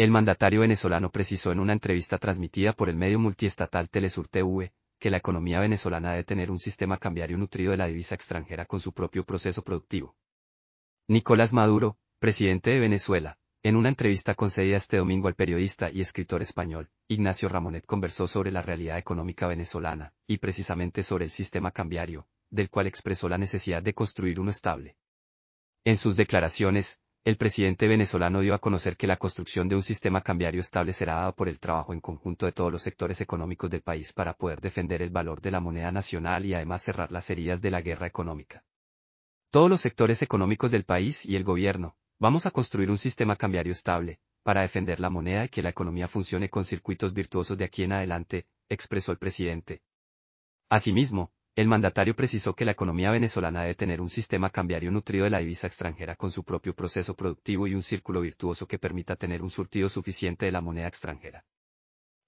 El mandatario venezolano precisó en una entrevista transmitida por el medio multiestatal Telesur TV, que la economía venezolana debe tener un sistema cambiario nutrido de la divisa extranjera con su propio proceso productivo. Nicolás Maduro, presidente de Venezuela, en una entrevista concedida este domingo al periodista y escritor español, Ignacio Ramonet conversó sobre la realidad económica venezolana, y precisamente sobre el sistema cambiario, del cual expresó la necesidad de construir uno estable. En sus declaraciones, el presidente venezolano dio a conocer que la construcción de un sistema cambiario estable será dada por el trabajo en conjunto de todos los sectores económicos del país para poder defender el valor de la moneda nacional y además cerrar las heridas de la guerra económica. Todos los sectores económicos del país y el gobierno, vamos a construir un sistema cambiario estable, para defender la moneda y que la economía funcione con circuitos virtuosos de aquí en adelante, expresó el presidente. Asimismo, el mandatario precisó que la economía venezolana debe tener un sistema cambiario nutrido de la divisa extranjera con su propio proceso productivo y un círculo virtuoso que permita tener un surtido suficiente de la moneda extranjera.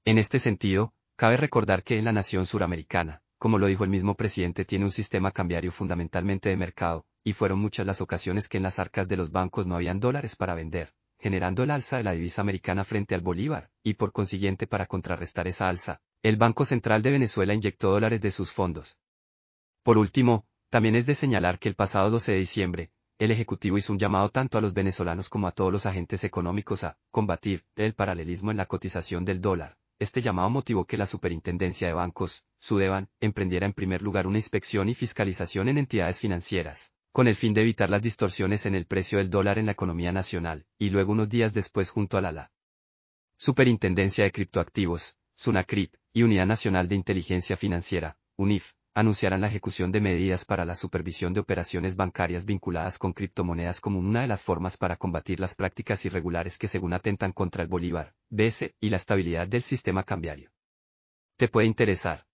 En este sentido, cabe recordar que en la nación suramericana, como lo dijo el mismo presidente, tiene un sistema cambiario fundamentalmente de mercado, y fueron muchas las ocasiones que en las arcas de los bancos no habían dólares para vender, generando el alza de la divisa americana frente al bolívar, y por consiguiente para contrarrestar esa alza, el Banco Central de Venezuela inyectó dólares de sus fondos, por último, también es de señalar que el pasado 12 de diciembre, el Ejecutivo hizo un llamado tanto a los venezolanos como a todos los agentes económicos a combatir el paralelismo en la cotización del dólar. Este llamado motivó que la Superintendencia de Bancos, Sudeban, emprendiera en primer lugar una inspección y fiscalización en entidades financieras, con el fin de evitar las distorsiones en el precio del dólar en la economía nacional, y luego unos días después junto a la Superintendencia de Criptoactivos, SUNACRIP, y Unidad Nacional de Inteligencia Financiera, UNIF, anunciarán la ejecución de medidas para la supervisión de operaciones bancarias vinculadas con criptomonedas como una de las formas para combatir las prácticas irregulares que según atentan contra el Bolívar, B.C., y la estabilidad del sistema cambiario. Te puede interesar.